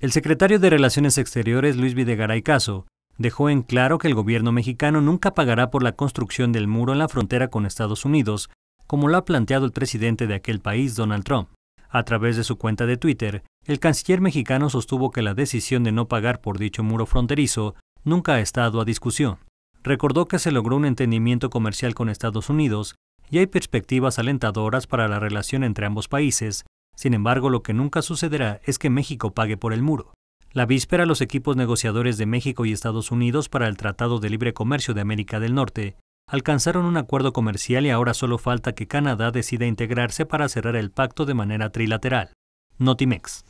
El secretario de Relaciones Exteriores, Luis Videgaray Caso, dejó en claro que el gobierno mexicano nunca pagará por la construcción del muro en la frontera con Estados Unidos, como lo ha planteado el presidente de aquel país, Donald Trump. A través de su cuenta de Twitter, el canciller mexicano sostuvo que la decisión de no pagar por dicho muro fronterizo nunca ha estado a discusión. Recordó que se logró un entendimiento comercial con Estados Unidos y hay perspectivas alentadoras para la relación entre ambos países, sin embargo, lo que nunca sucederá es que México pague por el muro. La víspera, los equipos negociadores de México y Estados Unidos para el Tratado de Libre Comercio de América del Norte alcanzaron un acuerdo comercial y ahora solo falta que Canadá decida integrarse para cerrar el pacto de manera trilateral. Notimex.